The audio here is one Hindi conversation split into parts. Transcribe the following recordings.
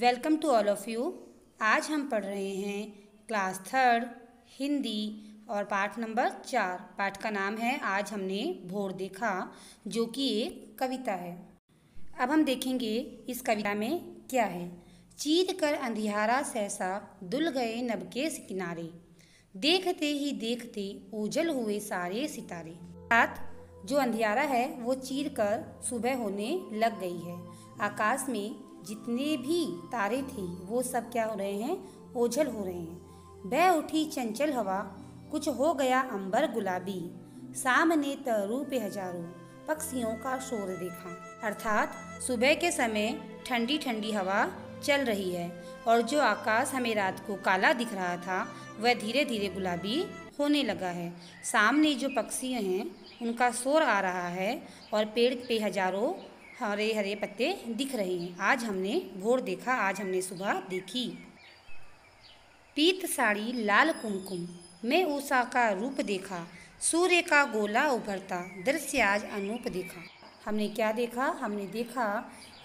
welcome to all of you आज हम पढ़ रहे हैं क्लास थर्ड हिंदी और पाठ नंबर चार पाठ का नाम है आज हमने भोर देखा जो कि एक कविता है अब हम देखेंगे इस कविता में क्या है चीर कर अंधियारा सहसा दुल गए नब के किनारे देखते ही देखते ओझल हुए सारे सितारे रात जो अंधियारा है वो चीर कर सुबह होने लग गई है आकाश में जितने भी तारे थे वो सब क्या हो रहे हैं ओझल हो रहे हैं बह उठी चंचल हवा कुछ हो गया अंबर गुलाबी सामने तरू पे हजारों पक्षियों का शोर देखा अर्थात सुबह के समय ठंडी ठंडी हवा चल रही है और जो आकाश हमें रात को काला दिख रहा था वह धीरे धीरे गुलाबी होने लगा है सामने जो पक्षी हैं उनका शोर आ रहा है और पेड़ पे हजारों हरे हरे पत्ते दिख रहे हैं आज हमने भोर देखा आज हमने सुबह देखी पीत साड़ी लाल कुमकुम मैं उषा का रूप देखा सूर्य का गोला उभरता दृश्य आज अनूप देखा हमने क्या देखा हमने देखा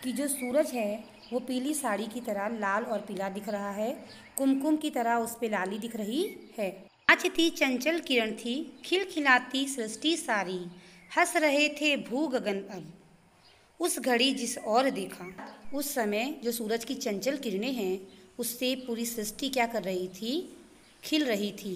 कि जो सूरज है वो पीली साड़ी की तरह लाल और पीला दिख रहा है कुमकुम की तरह उस पर लाली दिख रही है नाच थी चंचल किरण थी खिलखिलाती सृष्टि सारी हंस रहे थे भू गगन अब उस घड़ी जिस और देखा उस समय जो सूरज की चंचल किरणें हैं उससे पूरी सृष्टि क्या कर रही थी खिल रही थी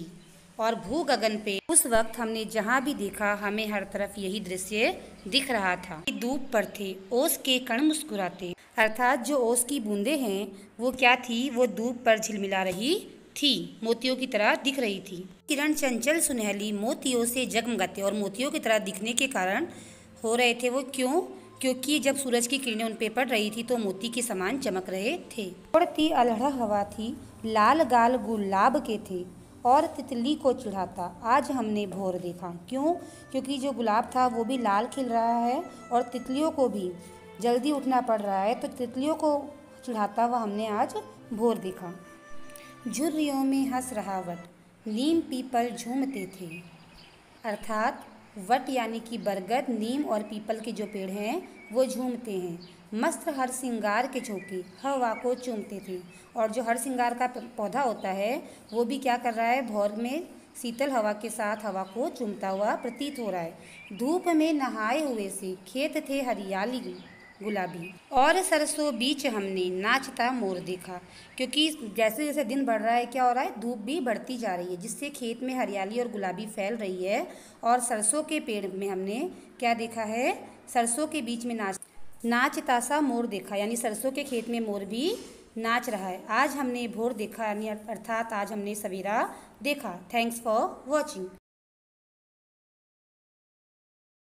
और भू गगन पे उस वक्त हमने जहाँ भी देखा हमें हर तरफ यही दृश्य दिख रहा था धूप पर थे ओस के कण मुस्कुराते अर्थात जो ओस की बूंदे हैं वो क्या थी वो धूप पर झिलमिला रही थी मोतियों की तरह दिख रही थी किरण चंचल सुनहली मोतियों से जगमगाते और मोतियों की तरह दिखने के कारण हो रहे थे वो क्यों क्योंकि जब सूरज की किरणें उन पर पड़ रही थी तो मोती के समान चमक रहे थे उड़ती अलहड़ा हवा थी लाल गाल गुलाब के थे और तितली को चढ़ाता आज हमने भोर देखा क्यों क्योंकि जो गुलाब था वो भी लाल खिल रहा है और तितलियों को भी जल्दी उठना पड़ रहा है तो तितलियों को चढ़ाता हुआ हमने आज भोर देखा झुर्रियों में हंस रहावट लीम पीपल झूमते थे अर्थात वट यानी कि बरगद नीम और पीपल के जो पेड़ हैं वो झूमते हैं मस्त हर श्रृंगार के झोंके हवा को चूमते थे और जो हर श्रृंगार का पौधा होता है वो भी क्या कर रहा है भौर में शीतल हवा के साथ हवा को चूमता हुआ प्रतीत हो रहा है धूप में नहाए हुए से खेत थे हरियाली गुलाबी और सरसों बीच हमने नाचता मोर देखा क्योंकि जैसे जैसे दिन बढ़ रहा है क्या हो रहा है धूप भी बढ़ती जा रही है जिससे खेत में हरियाली और गुलाबी फैल रही है और सरसों के पेड़ में हमने क्या देखा है सरसों के बीच में नाच नाचता सा मोर देखा यानी सरसों के खेत में मोर भी नाच रहा है आज हमने भोर देखा यानी अर्थात आज हमने सवेरा देखा थैंक्स फॉर वॉचिंग